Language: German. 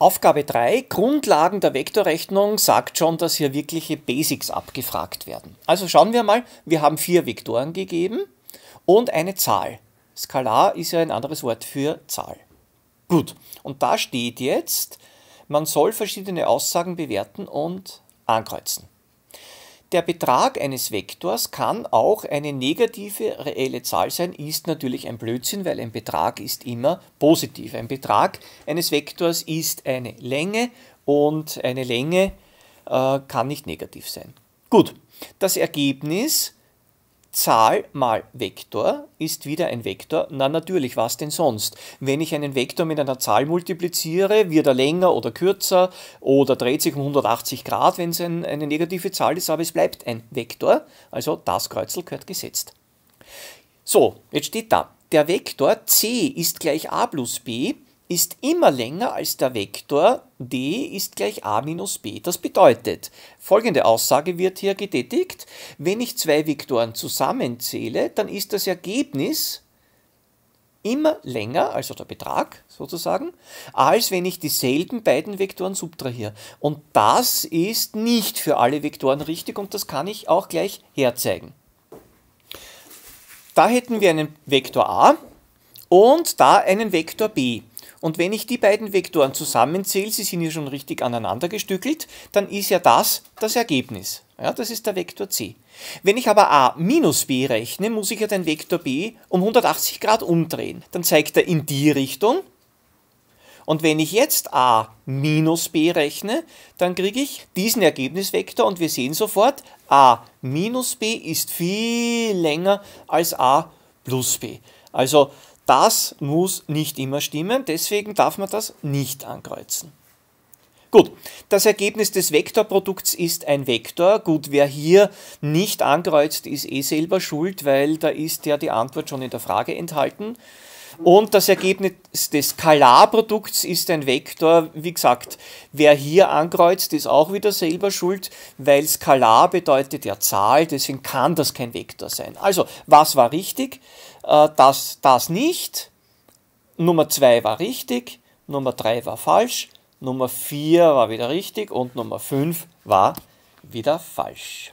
Aufgabe 3, Grundlagen der Vektorrechnung, sagt schon, dass hier wirkliche Basics abgefragt werden. Also schauen wir mal, wir haben vier Vektoren gegeben und eine Zahl. Skalar ist ja ein anderes Wort für Zahl. Gut, und da steht jetzt, man soll verschiedene Aussagen bewerten und ankreuzen. Der Betrag eines Vektors kann auch eine negative reelle Zahl sein, ist natürlich ein Blödsinn, weil ein Betrag ist immer positiv. Ein Betrag eines Vektors ist eine Länge und eine Länge äh, kann nicht negativ sein. Gut, das Ergebnis Zahl mal Vektor ist wieder ein Vektor. Na natürlich, was denn sonst? Wenn ich einen Vektor mit einer Zahl multipliziere, wird er länger oder kürzer oder dreht sich um 180 Grad, wenn es ein, eine negative Zahl ist, aber es bleibt ein Vektor. Also das Kreuzel gehört gesetzt. So, jetzt steht da, der Vektor c ist gleich a plus b ist immer länger als der Vektor d ist gleich a minus b. Das bedeutet, folgende Aussage wird hier getätigt, wenn ich zwei Vektoren zusammenzähle, dann ist das Ergebnis immer länger, also der Betrag sozusagen, als wenn ich dieselben beiden Vektoren subtrahiere. Und das ist nicht für alle Vektoren richtig und das kann ich auch gleich herzeigen. Da hätten wir einen Vektor a und da einen Vektor b. Und wenn ich die beiden Vektoren zusammenzähle, sie sind hier schon richtig aneinander gestückelt, dann ist ja das das Ergebnis. Ja, das ist der Vektor c. Wenn ich aber a minus b rechne, muss ich ja den Vektor b um 180 Grad umdrehen. Dann zeigt er in die Richtung. Und wenn ich jetzt a minus b rechne, dann kriege ich diesen Ergebnisvektor und wir sehen sofort, a minus b ist viel länger als a plus b. Also das muss nicht immer stimmen, deswegen darf man das nicht ankreuzen. Gut, das Ergebnis des Vektorprodukts ist ein Vektor. Gut, wer hier nicht ankreuzt, ist eh selber schuld, weil da ist ja die Antwort schon in der Frage enthalten. Und das Ergebnis des Skalarprodukts ist ein Vektor. Wie gesagt, wer hier ankreuzt, ist auch wieder selber schuld, weil Skalar bedeutet ja Zahl, deswegen kann das kein Vektor sein. Also, was war richtig? Äh, das, das nicht. Nummer 2 war richtig, Nummer 3 war falsch, Nummer 4 war wieder richtig und Nummer 5 war wieder falsch.